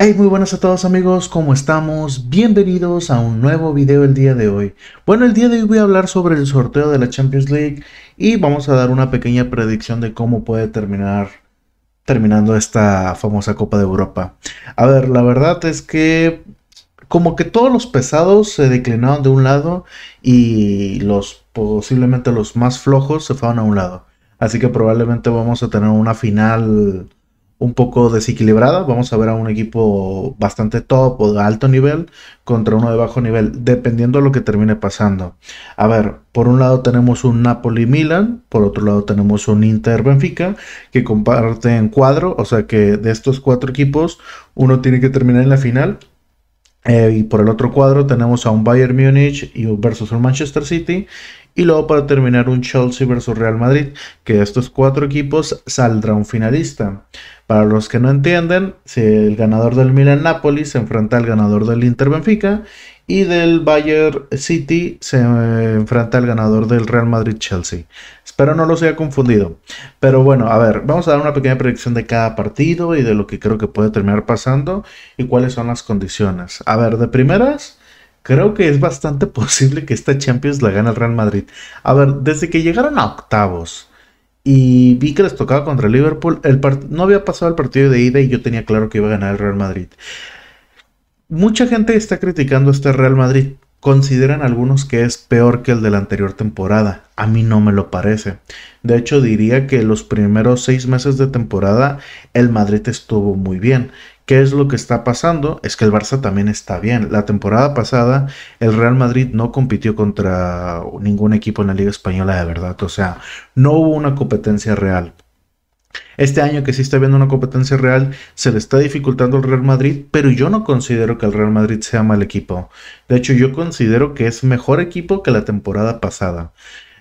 Hey, muy buenas a todos amigos, ¿cómo estamos? Bienvenidos a un nuevo video el día de hoy. Bueno, el día de hoy voy a hablar sobre el sorteo de la Champions League y vamos a dar una pequeña predicción de cómo puede terminar terminando esta famosa Copa de Europa. A ver, la verdad es que como que todos los pesados se declinaron de un lado y los posiblemente los más flojos se fueron a un lado. Así que probablemente vamos a tener una final un poco desequilibrada. Vamos a ver a un equipo bastante top o de alto nivel contra uno de bajo nivel, dependiendo de lo que termine pasando. A ver, por un lado tenemos un Napoli-Milan, por otro lado tenemos un Inter-Benfica, que comparten cuadro, o sea que de estos cuatro equipos, uno tiene que terminar en la final eh, y por el otro cuadro tenemos a un Bayern Múnich y versus un Manchester City. Y luego para terminar un Chelsea versus Real Madrid, que de estos cuatro equipos saldrá un finalista. Para los que no entienden, si el ganador del Milan Napoli se enfrenta al ganador del Inter Benfica y del Bayern City se eh, enfrenta al ganador del Real Madrid-Chelsea. Espero no lo haya confundido. Pero bueno, a ver, vamos a dar una pequeña predicción de cada partido y de lo que creo que puede terminar pasando y cuáles son las condiciones. A ver, de primeras, creo que es bastante posible que esta Champions la gane el Real Madrid. A ver, desde que llegaron a octavos y vi que les tocaba contra Liverpool, el no había pasado el partido de ida y yo tenía claro que iba a ganar el Real Madrid. Mucha gente está criticando este Real Madrid. Consideran algunos que es peor que el de la anterior temporada. A mí no me lo parece. De hecho, diría que los primeros seis meses de temporada el Madrid estuvo muy bien. ¿Qué es lo que está pasando? Es que el Barça también está bien. La temporada pasada el Real Madrid no compitió contra ningún equipo en la Liga Española de verdad. O sea, no hubo una competencia real. Este año que sí está viendo una competencia real, se le está dificultando al Real Madrid, pero yo no considero que el Real Madrid sea mal equipo. De hecho, yo considero que es mejor equipo que la temporada pasada.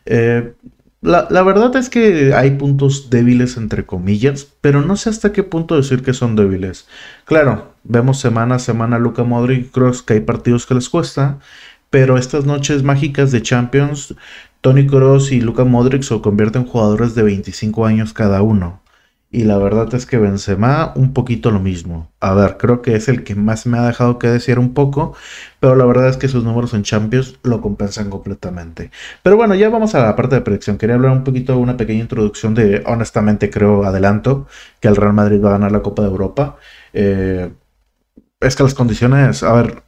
Eh, la, verdad es que hay puntos débiles entre comillas, pero no sé hasta qué punto decir que son débiles. Claro, vemos semana a semana Luca Modric Cross que hay partidos que les cuesta, pero estas noches mágicas de Champions, Tony Cross y Luca Modric se convierten en jugadores de 25 años cada uno. Y la verdad es que Benzema un poquito lo mismo. A ver, creo que es el que más me ha dejado que decir un poco, pero la verdad es que sus números en Champions lo compensan completamente. Pero bueno, ya vamos a la parte de predicción. Quería hablar un poquito, una pequeña introducción de, honestamente creo, adelanto, que el Real Madrid va a ganar la Copa de Europa. Eh, es que las condiciones, a ver,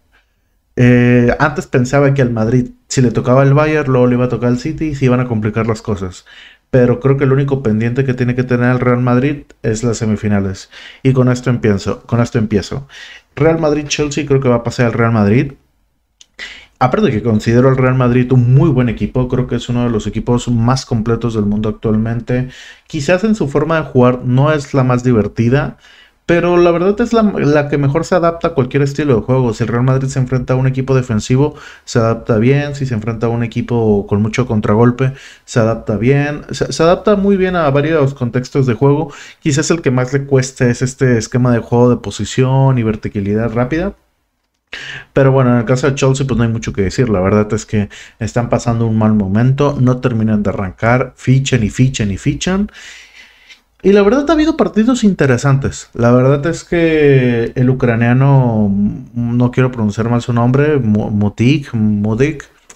eh, antes pensaba que al Madrid, si le tocaba el Bayern, luego le iba a tocar el City y se iban a complicar las cosas pero creo que el único pendiente que tiene que tener el Real Madrid es las semifinales. Y con esto empiezo, con esto empiezo. Real Madrid-Chelsea creo que va a pasar al Real Madrid. Aparte de que considero al Real Madrid un muy buen equipo, creo que es uno de los equipos más completos del mundo actualmente. Quizás en su forma de jugar no es la más divertida, pero la verdad es la, que mejor se adapta a cualquier estilo de juego. Si el Real Madrid se enfrenta a un equipo defensivo, se adapta bien. Si se enfrenta a un equipo con mucho contragolpe, se adapta bien. Se, adapta muy bien a varios contextos de juego. Quizás el que más le cuesta es este esquema de juego de posición y verticalidad rápida. Pero bueno, en el caso de Chelsea, pues no hay mucho que decir. La verdad es que están pasando un mal momento, no terminan de arrancar, fichan y fichan y fichan. Y la verdad ha habido partidos interesantes. La verdad es que el ucraniano, mm, no quiero pronunciar mal su nombre, Motik, Mudik.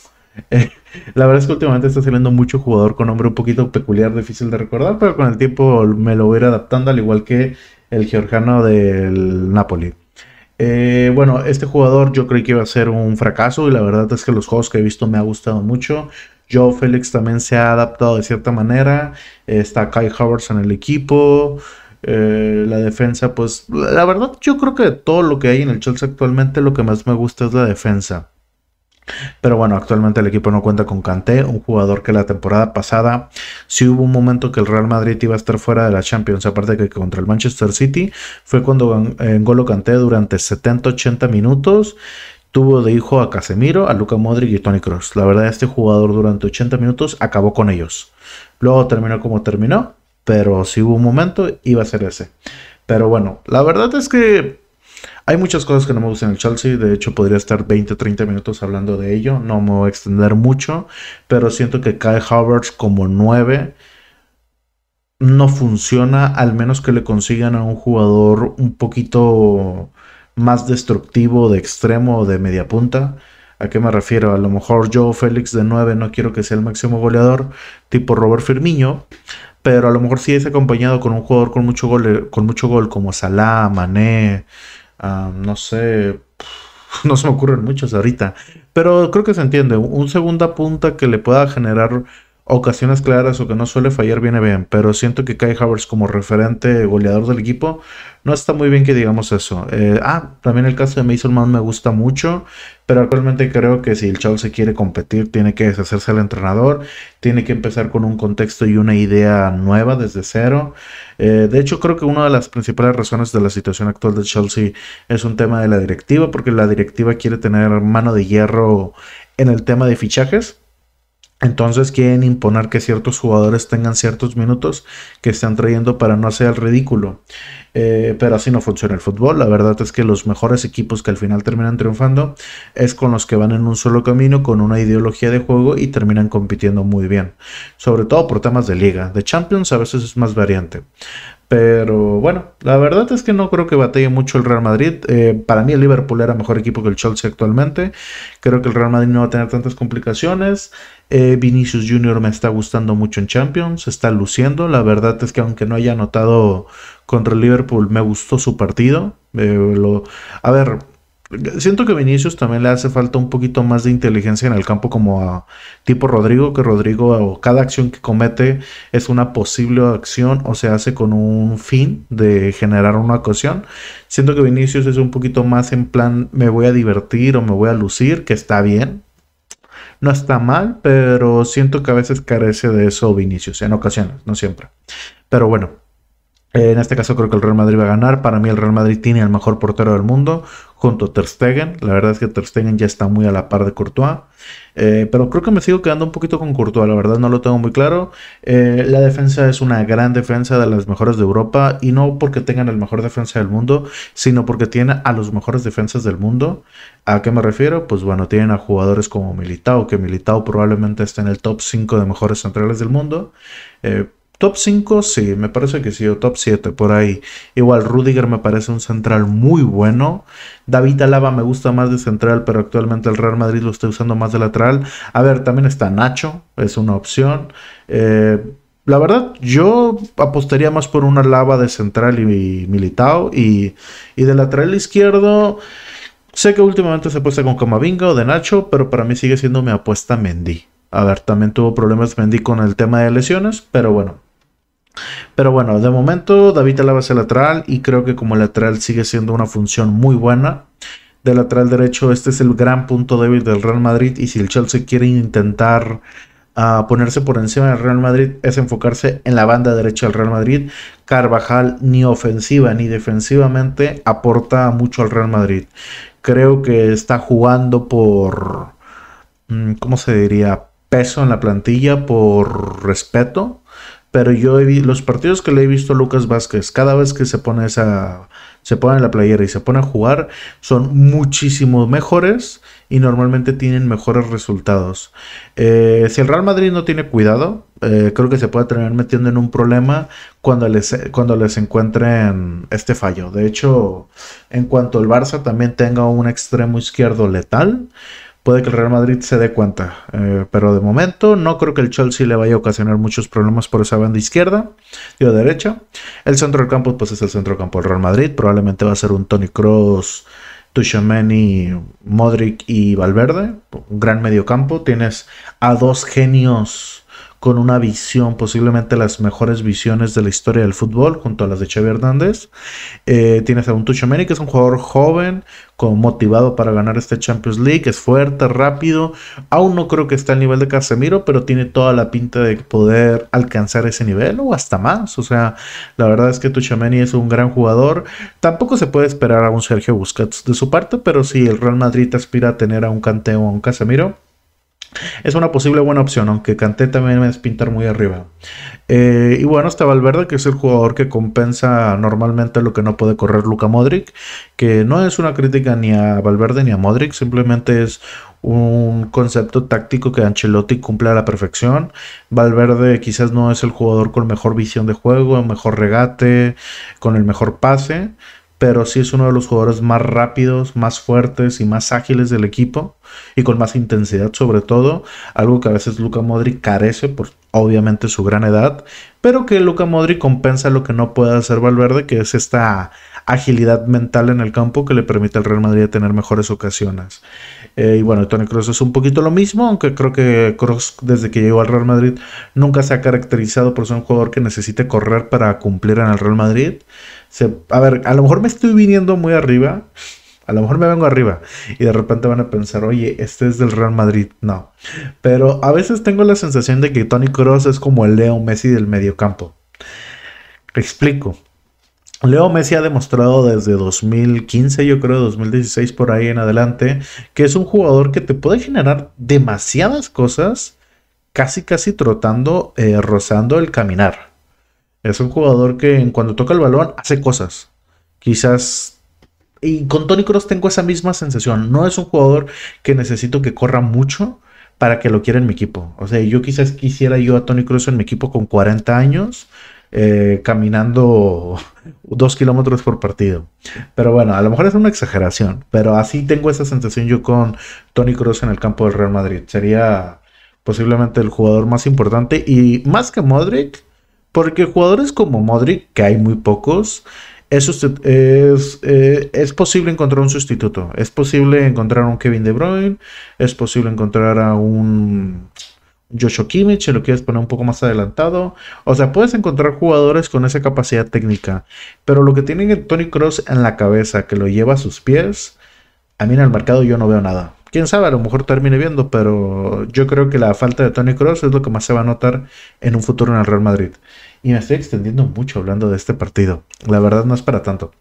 Eh, la verdad es que últimamente está saliendo mucho jugador con nombre un poquito peculiar, difícil de recordar, pero con el tiempo me lo voy a ir adaptando, al igual que el georgiano del Napoli. Eh, bueno, este jugador yo creí que iba a ser un fracaso y la verdad es que los juegos que he visto me ha gustado mucho. Joe Félix también se ha adaptado de cierta manera. Está Kai Havertz en el equipo. Eh, la defensa, pues la verdad yo creo que de todo lo que hay en el Chelsea actualmente lo que más me gusta es la defensa. Pero bueno, actualmente el equipo no cuenta con Kanté, un jugador que la temporada pasada sí hubo un momento que el Real Madrid iba a estar fuera de la Champions, aparte que contra el Manchester City, fue cuando eh, Golo Kanté durante 70-80 minutos Tuvo de hijo a Casemiro, a Luca Modric y Tony Cross. La verdad, este jugador durante 80 minutos acabó con ellos. Luego terminó como terminó, pero si hubo un momento, iba a ser ese. Pero bueno, la verdad es que hay muchas cosas que no me gustan en el Chelsea, de hecho podría estar 20 o 30 minutos hablando de ello, no me voy a extender mucho, pero siento que Kai Havertz como 9 no funciona, al menos que le consigan a un jugador un poquito más destructivo de extremo o de media punta. ¿A qué me refiero? A lo mejor yo, Félix de 9, no quiero que sea el máximo goleador, tipo Robert Firmino, pero a lo mejor si es acompañado con un jugador con mucho gol, con mucho gol como Salah, Mané, no sé, no se me ocurren muchos ahorita, pero creo que se entiende, un segunda punta que le pueda generar ocasiones claras o que no suele fallar viene bien, pero siento que Kai Havertz como referente goleador del equipo no está muy bien que digamos eso. Eh, ah, también el caso de Mason Mount me gusta mucho, pero actualmente creo que si el Chelsea quiere competir tiene que deshacerse del entrenador, tiene que empezar con un contexto y una idea nueva desde cero. Eh, de hecho creo que una de las principales razones de la situación actual de Chelsea es un tema de la directiva, porque la directiva quiere tener mano de hierro en el tema de fichajes entonces quieren imponer que ciertos jugadores tengan ciertos minutos que están trayendo para no hacer el ridículo. Eh, pero así no funciona el fútbol. La verdad es que los mejores equipos que al final terminan triunfando es con los que van en un solo camino, con una ideología de juego y terminan compitiendo muy bien. Sobre todo por temas de liga. De Champions a veces es más variante. Pero bueno, la verdad es que no creo que batalle mucho el Real Madrid. Eh, para mí el Liverpool era mejor equipo que el Chelsea actualmente. Creo que el Real Madrid no va a tener tantas complicaciones. Eh, Vinicius Jr. me está gustando mucho en Champions. Está luciendo. La verdad es que aunque no haya anotado contra el Liverpool, me gustó su partido. Eh, a ver, siento que Vinicius también le hace falta un poquito más de inteligencia en el campo como a tipo Rodrigo, que Rodrigo cada acción que comete es una posible acción o se hace con un fin de generar una ocasión. Siento que Vinicius es un poquito más en plan me voy a divertir o me voy a lucir, que está bien. No está mal, pero siento que a veces carece de eso Vinicius, en ocasiones, no siempre. Pero bueno, eh, en este caso creo que el Real Madrid va a ganar. Para mí el Real Madrid tiene al mejor portero del mundo junto a Ter La verdad es que Ter ya está muy a la par de Courtois. Eh, pero creo que me sigo quedando un poquito con Courtois. La verdad no lo tengo muy claro. Eh, la defensa es una gran defensa de las mejores de Europa. Y no porque tengan el mejor defensa del mundo, sino porque tiene a los mejores defensas del mundo. ¿A qué me refiero? Pues bueno, tienen a jugadores como Militao, que Militao probablemente está en el top 5 de mejores centrales del mundo. Eh, Top 5, sí, me parece que sí, o top 7, por ahí. Igual, Rudiger me parece un central muy bueno. David Alaba me gusta más de central, pero actualmente el Real Madrid lo está usando más de lateral. A ver, también está Nacho, es una opción. Eh, la verdad, yo apostaría más por una Alaba de central y, militao Y, y de lateral izquierdo, sé que últimamente se apuesta con Camavinga o de Nacho, pero para mí sigue siendo mi apuesta Mendy. A ver, también tuvo problemas Mendy con el tema de lesiones, pero bueno, pero bueno, de momento David Alaba la base lateral y creo que como lateral sigue siendo una función muy buena. De lateral derecho este es el gran punto débil del Real Madrid y si el Chelsea quiere intentar ah, ponerse por encima del Real Madrid es enfocarse en la banda derecha del Real Madrid. Carvajal ni ofensiva ni defensivamente aporta mucho al Real Madrid. Creo que está jugando por, mm, ¿cómo se diría? Peso en la plantilla, por respeto pero yo he los partidos que le he visto a Lucas Vázquez, cada vez que se pone esa se pone en la playera y se pone a jugar, son muchísimo mejores y normalmente tienen mejores resultados. Eh, si el Real Madrid no tiene cuidado, eh, creo que se puede terminar metiendo en un problema cuando les, cuando les encuentren este fallo. De hecho, en cuanto el Barça también tenga un extremo izquierdo letal, puede que el Real Madrid se dé cuenta. Eh, pero de momento no creo que el Chelsea le vaya a ocasionar muchos problemas por esa banda izquierda, y derecha. El centro del campo, pues es el centro del campo del Real Madrid. Probablemente va a ser un Tony Cross, Tushameni, Modric y Valverde. Un gran campo. Tienes a dos genios con una visión, posiblemente las mejores visiones de la historia del fútbol, junto a las de Xavi Hernández. Eh, tienes a un Tucho que es un jugador joven, con motivado para ganar este Champions League, es fuerte, rápido. Aún no creo que esté al nivel de Casemiro, pero tiene toda la pinta de poder alcanzar ese nivel o hasta más. O sea, la verdad es que Tucho es un gran jugador. Tampoco se puede esperar a un Sergio Busquets de su parte, pero si el Real Madrid aspira a tener a un Canteo o a un Casemiro, es una posible buena opción, aunque Canté también es pintar muy arriba. Eh, y bueno, está Valverde, que es el jugador que compensa normalmente lo que no puede correr Luca Modric, que no es una crítica ni a Valverde ni a Modric, simplemente es un concepto táctico que Ancelotti cumple a la perfección. Valverde quizás no es el jugador con mejor visión de juego, mejor regate, con el mejor pase, pero sí es uno de los jugadores más rápidos, más fuertes y más ágiles del equipo y con más intensidad sobre todo, algo que a veces Luka Modric carece por obviamente su gran edad, pero que Luca Modri compensa lo que no puede hacer Valverde, que es esta agilidad mental en el campo que le permite al Real Madrid tener mejores ocasiones. Eh, y bueno, Tony Cruz es un poquito lo mismo, aunque creo que Cross desde que llegó al Real Madrid nunca se ha caracterizado por ser un jugador que necesite correr para cumplir en el Real Madrid. a ver, a lo mejor me estoy viniendo muy arriba, a lo mejor me vengo arriba y de repente van a pensar, oye, este es del Real Madrid. No. Pero a veces tengo la sensación de que Tony Cross es como el Leo Messi del mediocampo. Explico. Leo Messi ha demostrado desde 2015, yo creo, 2016 por ahí en adelante, que es un jugador que te puede generar demasiadas cosas, casi casi trotando, eh, rozando el caminar. Es un jugador que cuando toca el balón hace cosas. Quizás y con Tony Cross tengo esa misma sensación. No es un jugador que necesito que corra mucho para que lo quiera en mi equipo. O sea, yo quizás quisiera yo a Tony Cross en mi equipo con 40 años. Eh, caminando dos kilómetros por partido. Pero bueno, a lo mejor es una exageración, pero así tengo esa sensación yo con Tony cross en el campo del Real Madrid. Sería posiblemente el jugador más importante y más que Modric, porque jugadores como Modric, que hay muy pocos, eh, es, posible encontrar un sustituto. Es posible encontrar a un Kevin De Bruyne. Es posible encontrar a un Joshua Kimmich, lo quieres poner un poco más adelantado. O sea, puedes encontrar jugadores con esa capacidad técnica. Pero lo que tiene Tony Cross en la cabeza, que lo lleva a sus pies, a mí en el mercado yo no veo nada. Quién sabe, a lo mejor termine viendo, pero yo creo que la falta de Tony Cross es lo que más se va a notar en un futuro en el Real Madrid. Y me estoy extendiendo mucho hablando de este partido. La verdad no es para tanto.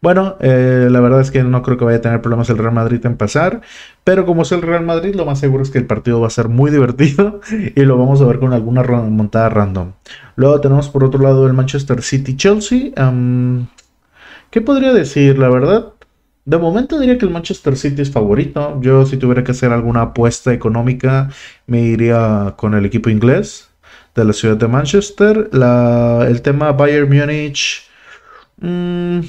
Bueno, eh, la verdad es que no creo que vaya a tener problemas el Real Madrid en pasar, pero como es el Real Madrid, lo más seguro es que el partido va a ser muy divertido y lo vamos a ver con alguna montada random. Luego tenemos por otro lado el Manchester City-Chelsea. ¿Qué podría decir? La verdad, de momento diría que el Manchester City es favorito. Yo si tuviera que hacer alguna apuesta económica, me iría con el equipo inglés de la ciudad de Manchester. el tema Bayern Múnich. Mm,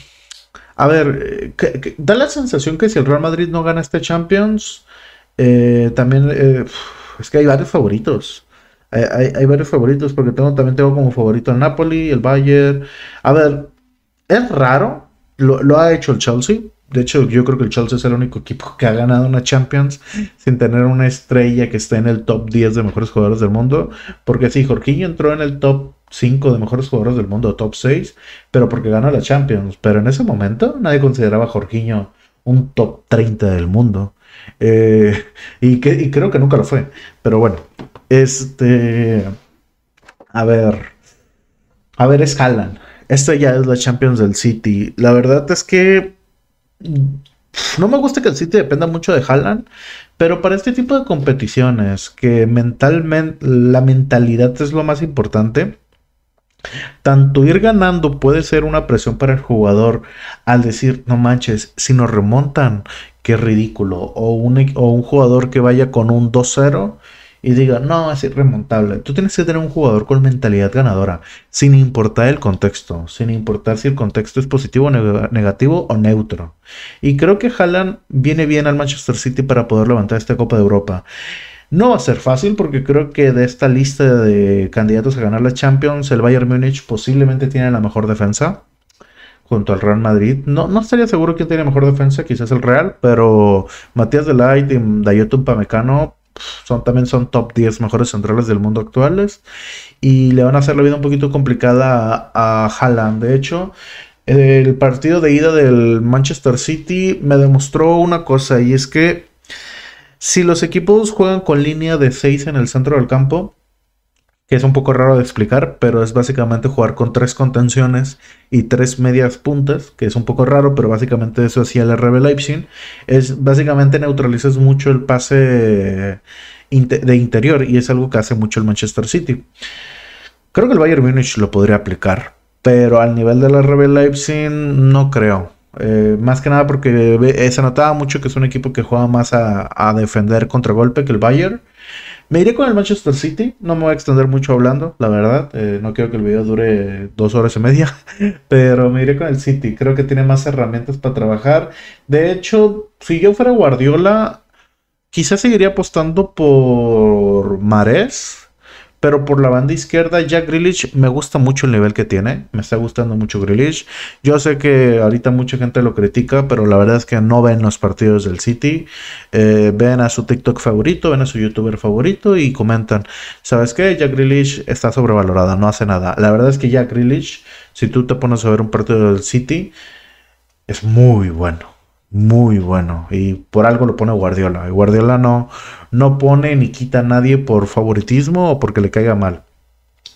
a ver, da la sensación que si el Real Madrid no gana este Champions, eh, también eh, es que hay varios favoritos. Hay, varios favoritos porque tengo, también tengo como favorito el Napoli, el Bayern. A ver, es raro, lo, lo ha hecho el Chelsea, de hecho, yo creo que el Chelsea es el único equipo que ha ganado una Champions sin tener una estrella que esté en el top 10 de mejores jugadores del mundo. Porque sí, Jorginho entró en el top 5 de mejores jugadores del mundo, top 6, pero porque ganó la Champions. Pero en ese momento nadie consideraba a Jorginho un top 30 del mundo. Eh, y, creo que nunca lo fue. Pero bueno, este. A ver. A ver, es Esto Esta ya es la Champions del City. La verdad es que no me gusta que el City dependa mucho de Haaland, pero para este tipo de competiciones, que mentalmente la mentalidad es lo más importante, tanto ir ganando puede ser una presión para el jugador al decir, no manches, si nos remontan, qué ridículo. O un, e-, o un jugador que vaya con un 2-0 y diga, no, es irremontable. Tú tienes que tener un jugador con mentalidad ganadora, sin importar el contexto, sin importar si el contexto es positivo, negativo o neutro. Y creo que Haaland viene bien al Manchester City para poder levantar esta Copa de Europa. No va a ser fácil porque creo que de esta lista de candidatos a ganar la Champions, el Bayern Múnich posiblemente tiene la mejor defensa junto al Real Madrid. No, no estaría seguro quién tiene mejor defensa, quizás el Real, pero Matías Delight y Dayotun Pamecano son, también son top 10 mejores centrales del mundo actuales. Y le van a hacer la vida un poquito complicada a, a Haaland. De hecho, el partido de ida del Manchester City me demostró una cosa. Y es que si los equipos juegan con línea de 6 en el centro del campo, que es un poco raro de explicar, pero es básicamente jugar con tres contenciones y tres medias puntas, que es un poco raro, pero básicamente eso hacía el RB Leipzig. Es básicamente neutralizas mucho el pase de interior y es algo que hace mucho el Manchester City. Creo que el Bayern Múnich lo podría aplicar, pero al nivel del RB Leipzig no creo. Eh, más que nada porque eh, se notaba mucho que es un equipo que juega más a, defender contra golpe que el Bayern. Me iré con el Manchester City, no me voy a extender mucho hablando, la verdad, eh, no quiero que el video dure dos horas y media, pero me iré con el City, creo que tiene más herramientas para trabajar. De hecho, si yo fuera Guardiola, quizás seguiría apostando por Mares. Pero por la banda izquierda, Jack Grealish, me gusta mucho el nivel que tiene. Me está gustando mucho Grealish. Yo sé que ahorita mucha gente lo critica, pero la verdad es que no ven los partidos del City. Eh, ven a su TikTok favorito, ven a su youtuber favorito y comentan, ¿sabes qué? Jack Grealish está sobrevalorada, no hace nada. La verdad es que Jack Grealish, si tú te pones a ver un partido del City, es muy bueno muy bueno y por algo lo pone Guardiola. Y Guardiola no, no pone ni quita a nadie por favoritismo o porque le caiga mal.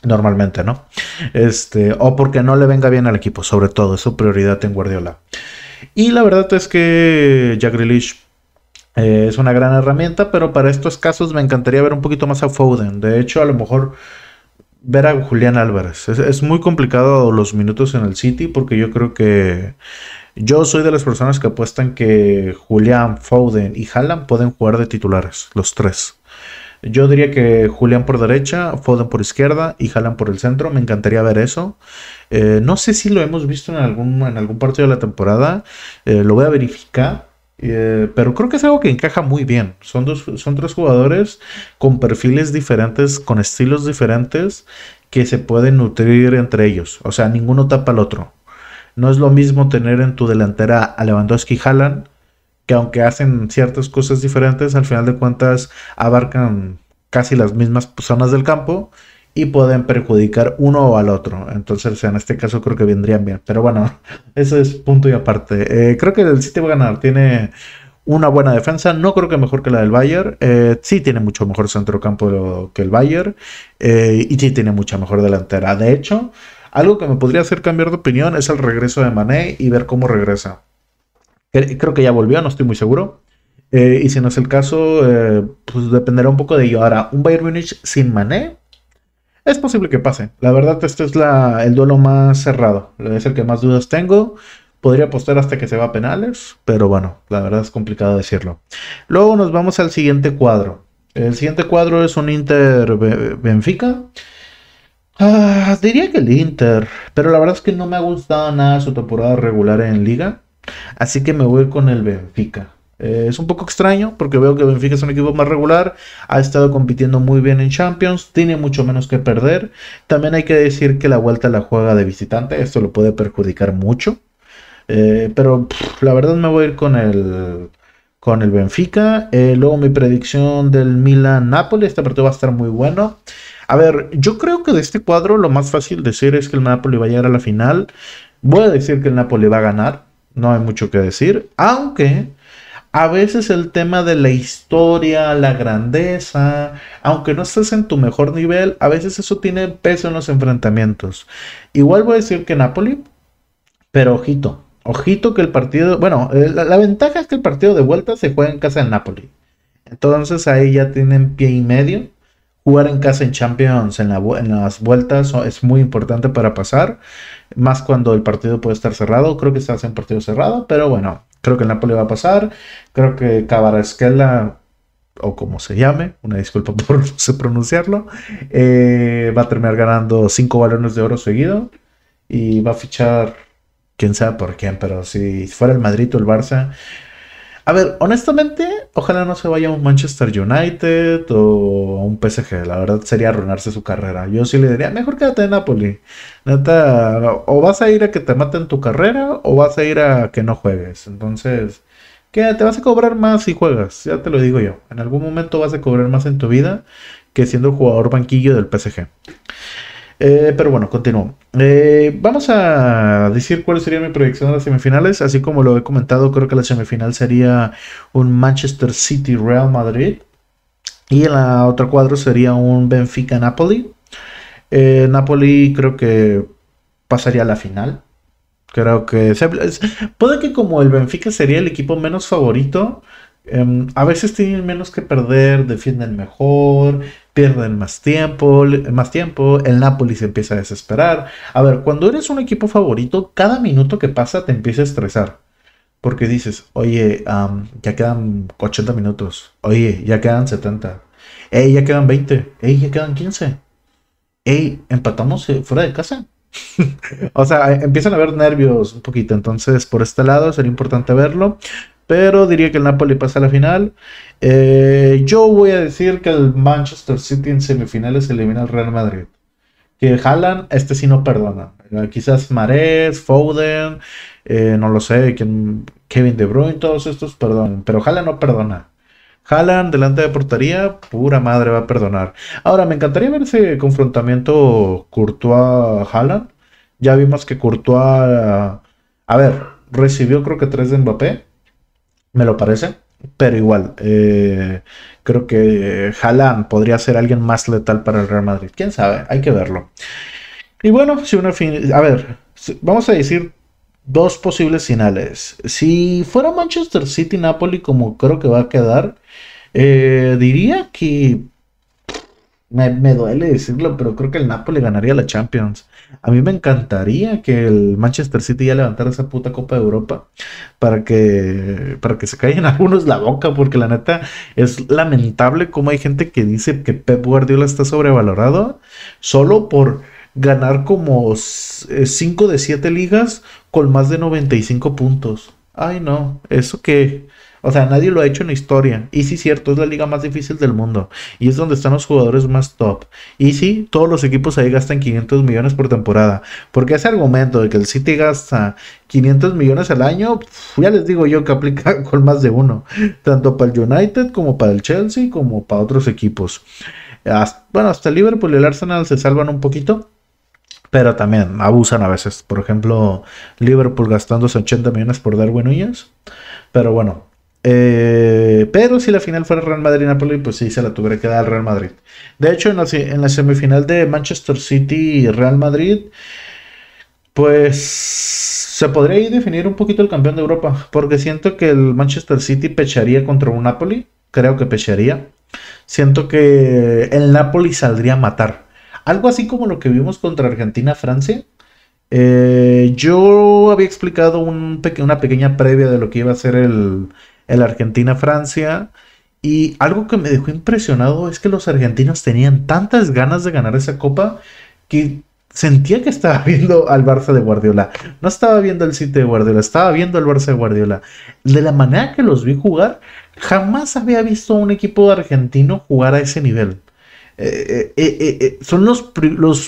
Normalmente, ¿no? Este, o porque no le venga bien al equipo, sobre todo, es su prioridad en Guardiola. Y la verdad es que Jack eh, es una gran herramienta, pero para estos casos me encantaría ver un poquito más a Foden. De hecho, a lo mejor ver a Julián Álvarez. es muy complicado los minutos en el City porque yo creo que yo soy de las personas que apuestan que Julián, Foden y Haaland pueden jugar de titulares, los tres. Yo diría que Julián por derecha, Foden por izquierda y Haaland por el centro. Me encantaría ver eso. Eh, no sé si lo hemos visto en algún, en algún partido de la temporada. Eh, lo voy a verificar. Eh, pero creo que es algo que encaja muy bien. Son, dos, son tres jugadores con perfiles diferentes, con estilos diferentes, que se pueden nutrir entre ellos. O sea, ninguno tapa al otro. No es lo mismo tener en tu delantera a Lewandowski y Haaland, que aunque hacen ciertas cosas diferentes, al final de cuentas abarcan casi las mismas zonas del campo y pueden perjudicar uno o al otro. Entonces, en este caso creo que vendrían bien. Pero bueno, eso es punto y aparte. Eh, creo que el City va a ganar. Tiene una buena defensa. No creo que mejor que la del Bayern. Eh, sí tiene mucho mejor centrocampo que el Bayern. Eh, y sí tiene mucha mejor delantera. De hecho, algo que me podría hacer cambiar de opinión es el regreso de Mané y ver cómo regresa. Creo que ya volvió, no estoy muy seguro. Eh, y si no es el caso, eh, pues dependerá un poco de ello. Ahora, un Bayern Munich sin Mané es posible que pase. La verdad, este es el duelo más cerrado. Es el que más dudas tengo. Podría apostar hasta que se va a penales, pero bueno, la verdad es complicado decirlo. Luego nos vamos al siguiente cuadro. El siguiente cuadro es un Inter Benfica. Ah, diría que el Inter, pero la verdad es que no me ha gustado nada su temporada regular en liga, así que me voy con el Benfica. Eh, es un poco extraño porque veo que Benfica es un equipo más regular, ha estado compitiendo muy bien en Champions, tiene mucho menos que perder. También hay que decir que la vuelta la juega de visitante, esto lo puede perjudicar mucho. Eh, pero la verdad me voy a ir con el, con el Benfica. Eh, luego mi predicción del Milan-Napoli, este partido va a estar muy bueno. A ver, yo creo que de este cuadro lo más fácil decir es que el Napoli va a llegar a la final. Voy a decir que el Napoli va a ganar, no hay mucho que decir, aunque a veces el tema de la historia, la grandeza, aunque no estés en tu mejor nivel, a veces eso tiene peso en los enfrentamientos. Igual voy a decir que Napoli, pero ojito, ojito que el partido, bueno, eh, la, la ventaja es que el partido de vuelta se juega en casa del Napoli. Entonces ahí ya tienen pie y medio Jugar en casa en Champions en, las vueltas es muy importante para pasar, más cuando el partido puede estar cerrado. Creo que está en partido cerrado, pero bueno, creo que el Napoli va a pasar. Creo que Cabarasquela o como se llame, una disculpa por no pronunciarlo, eh, va a terminar ganando cinco balones de oro seguido y va a fichar, quién sabe por quién, pero si fuera el Madrid o el Barça. A ver, honestamente, Ojalá no se vaya a un Manchester United o a un PSG. La verdad sería arruinarse su carrera. Yo sí le diría, mejor quédate en Napoli. o vas a ir a que te maten tu carrera o vas a ir a que no juegues. Entonces, Te vas a cobrar más si juegas. Ya te lo digo yo. En algún momento vas a cobrar más en tu vida que siendo jugador banquillo del PSG. Eh, pero bueno, continúo. Eh, vamos a decir cuál sería mi proyección de las semifinales. Así como lo he comentado, creo que la semifinal sería un Manchester City Real Madrid. Y en la otra cuadro sería un Benfica Napoli. Eh, Napoli creo que pasaría a la final. Creo que. puede que como el Benfica sería el equipo menos favorito. Em, a veces tienen menos que perder, defienden mejor, pierden más tiempo, más tiempo, el Napoli se empieza a desesperar. A ver, cuando eres un equipo favorito, cada minuto que pasa te empieza a estresar. Porque dices, oye, ya quedan 80 minutos, oye, ya quedan 70, ey, ya quedan 20, ey, ya quedan 15, ey, empatamos eh, fuera de casa. o sea, empiezan a ver nervios un poquito, entonces por este lado sería importante verlo pero diría que el Napoli pasa a la final. Eh, yo voy a decir que el Manchester City en semifinales elimina al Real Madrid. Que Haaland, este sí no perdona. Eh, quizás Mares, Foden, eh, no lo sé, Kevin De Bruyne, todos estos perdonen. Pero Haaland no perdona. Haaland delante de portería, pura madre va a perdonar. Ahora, me encantaría ver ese confrontamiento Courtois-Haaland. Ya vimos que Courtois... A ver, recibió creo que tres de Mbappé me lo parece. Pero igual, eh, creo que jalan podría ser alguien más letal para el Real Madrid. Quién sabe, hay que verlo. Y bueno, si uno a ver, vamos a decir dos posibles finales. Si fuera Manchester City-Napoli, como creo que va a quedar, eh, diría que me, duele decirlo, pero creo que el Napoli ganaría la Champions. A mí me encantaría que el Manchester City ya levantara esa puta Copa de Europa para que, para que se caigan algunos la boca, porque la neta es lamentable como hay gente que dice que Pep Guardiola está sobrevalorado solo por ganar como 5 de 7 ligas con más de 95 puntos. Ay, no, eso que... O sea, nadie lo ha hecho en la historia. Y sí, cierto, es la liga más difícil del mundo. Y es donde están los jugadores más top. Y sí, todos los equipos ahí gastan 500 millones por temporada. Porque ese argumento de que el City gasta 500 millones al año, ya les digo yo que aplica con más de uno. Tanto para el United como para el Chelsea como para otros equipos. bueno, hasta el Liverpool y el Arsenal se salvan un poquito. Pero también abusan a veces. Por ejemplo, Liverpool gastando 80 millones por Darwin Núñez. Pero bueno, eh, pero si la final fuera Real Madrid-Napoli, pues sí, se la tuviera que dar al Real Madrid. De hecho, en la, semifinal de Manchester City y Real Madrid, pues se podría definir un poquito el campeón de Europa, porque siento que el Manchester City pecharía contra un Napoli, creo que pecharía. Siento que el Napoli saldría a matar. Algo así como lo que vimos contra Argentina-Francia. Eh, yo había explicado una pequeña previa de lo que iba a ser el, el Argentina-Francia. Y algo que me dejó impresionado es que los argentinos tenían tantas ganas de ganar esa copa que sentía que estaba viendo al Barça de Guardiola. No estaba viendo el sitio de Guardiola, estaba viendo al Barça de Guardiola. De la manera que los vi jugar, jamás había visto a un equipo argentino jugar a ese nivel. Eh, eh, eh, son los,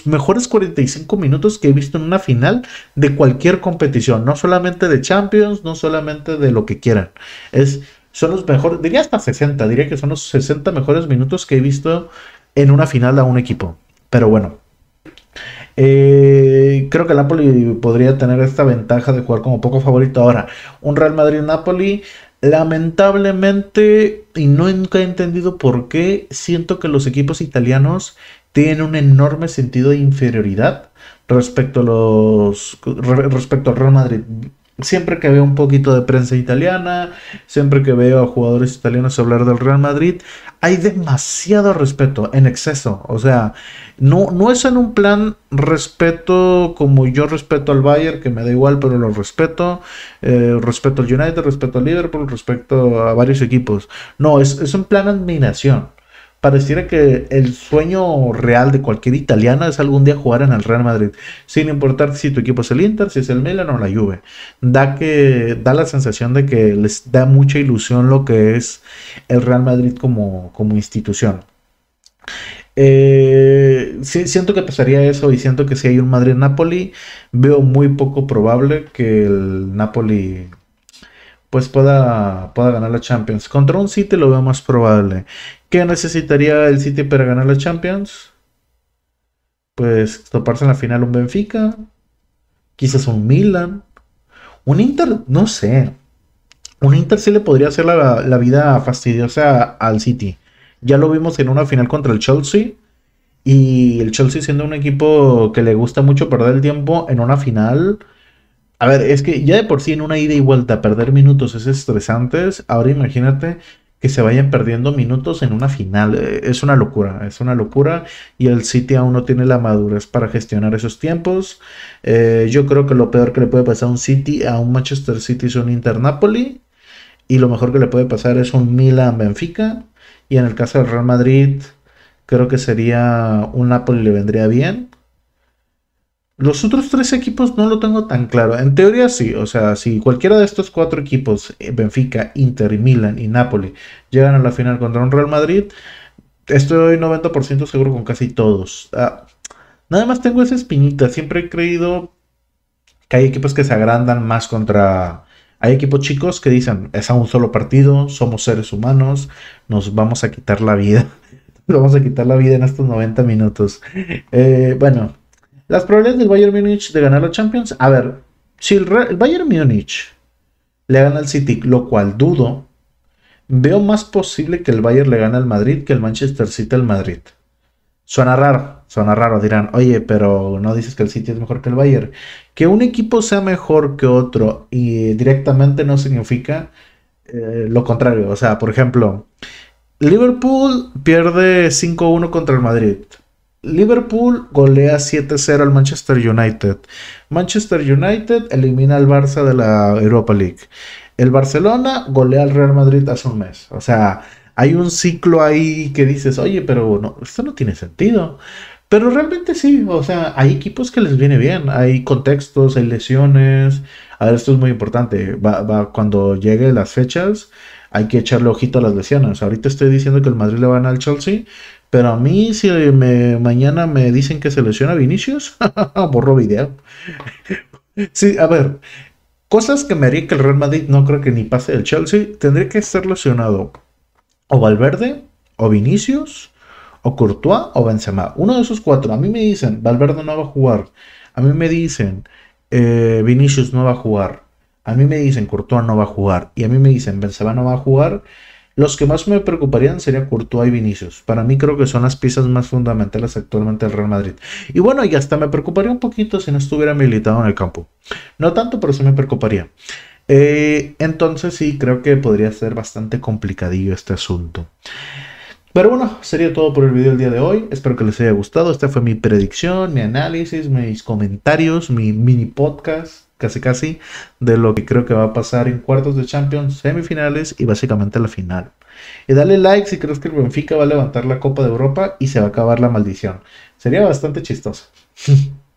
mejores 45 minutos que he visto en una final de cualquier competición, no solamente de Champions, no solamente de lo que quieran. Es, son los mejores, diría hasta 60, diría que son los 60 mejores minutos que he visto en una final a un equipo. Pero bueno. creo que el Napoli podría tener esta ventaja de jugar como poco favorito ahora. Un Real Madrid-Napoli Lamentablemente, y no nunca he entendido por qué, siento que los equipos italianos tienen un enorme sentido de inferioridad respecto a los respecto al Real Madrid siempre que veo un poquito de prensa italiana, siempre que veo a jugadores italianos hablar del Real Madrid, hay demasiado respeto en exceso. O sea, no, no es en un plan respeto como yo respeto al Bayern, que me da igual, pero lo respeto. Eh, respeto al United, respeto al Liverpool, respeto a varios equipos. No, es, es un plan admiración. Pareciera que el sueño real de cualquier italiana es algún día jugar en el Real Madrid, sin importar si tu equipo es el Inter, si es el Milan o la Juve. Da, que, da la sensación de que les da mucha ilusión lo que es el Real Madrid como, como institución. Eh, siento que pasaría eso y siento que si hay un Madrid-Napoli, veo muy poco probable que el Napoli pues pueda, pueda ganar la Champions. Contra un City lo veo más probable. ¿Qué necesitaría el City para ganar la Champions? Pues toparse en la final un Benfica, quizás un Milan, un Inter, no sé. Un Inter sí le podría hacer la, la vida fastidiosa al City. Ya lo vimos en una final contra el Chelsea. Y el Chelsea siendo un equipo que le gusta mucho perder el tiempo en una final a ver, es que ya de por sí en una ida y vuelta perder minutos es estresante. Ahora imagínate que se vayan perdiendo minutos en una final. Eh, es una locura, es una locura. Y el City aún no tiene la madurez para gestionar esos tiempos. Eh, yo creo que lo peor que le puede pasar a un City, a un Manchester City es un Inter Napoli. Y lo mejor que le puede pasar es un Milan Benfica. Y en el caso del Real Madrid, creo que sería un Napoli le vendría bien. Los otros tres equipos no lo tengo tan claro. En teoría sí, o sea, si cualquiera de estos cuatro equipos, eh, Benfica, Inter, Milan y Napoli, llegan a la final contra un Real Madrid, estoy 90% seguro con casi todos. Ah, nada más tengo esa espinita. Siempre he creído que hay equipos que se agrandan más contra... Hay equipos chicos que dicen, es a un solo partido, somos seres humanos, nos vamos a quitar la vida. nos vamos a quitar la vida en estos 90 minutos. Eh, bueno, las probabilidades del Bayern Múnich de ganar la Champions. A ver, si el, Bayern Múnich le gana al City, lo cual dudo, veo más posible que el Bayern le gane al Madrid que el Manchester City al Madrid. Suena raro, suena raro. Dirán, oye, pero no dices que el City es mejor que el Bayern. Que un equipo sea mejor que otro y directamente no significa eh, lo contrario. O sea, por ejemplo, Liverpool pierde 5-1 contra el Madrid. Liverpool golea 7-0 al Manchester United. Manchester United elimina al Barça de la Europa League. El Barcelona golea al Real Madrid hace un mes. O sea, hay un ciclo ahí que dices, oye, pero no, esto no tiene sentido. Pero realmente sí, o sea, hay equipos que les viene bien, hay contextos, hay lesiones. A ver, esto es muy importante. va, cuando lleguen las fechas, hay que echarle ojito a las lesiones. Ahorita estoy diciendo que el Madrid le van al Chelsea, pero a mí, si mañana me dicen que se lesiona Vinicius, borro video. sí, a ver, cosas que me haría que el Real Madrid no creo que ni pase el Chelsea, tendría que estar lesionado o Valverde, o Vinicius, o Courtois, o Benzema. Uno de esos cuatro. A mí me dicen, Valverde no va a jugar. A mí me dicen, eh, Vinicius no va a jugar. A mí me dicen, Courtois no va a jugar. Y a mí me dicen, Benzema no va a jugar los que más me preocuparían sería Courtois y Vinicius. Para mí creo que son las piezas más fundamentales actualmente del Real Madrid. Y bueno, y hasta me preocuparía un poquito si no estuviera militado en el campo. No tanto, pero sí me preocuparía. Eh, entonces sí, creo que podría ser bastante complicadillo este asunto. Pero bueno, sería todo por el video del día de hoy. Espero que les haya gustado. Esta fue mi predicción, mi análisis, mis comentarios, mi mini podcast casi casi de lo que creo que va a pasar en cuartos de Champions, semifinales y básicamente la final. Y dale like si crees que el Benfica va a levantar la Copa de Europa y se va a acabar la maldición. Sería bastante chistoso.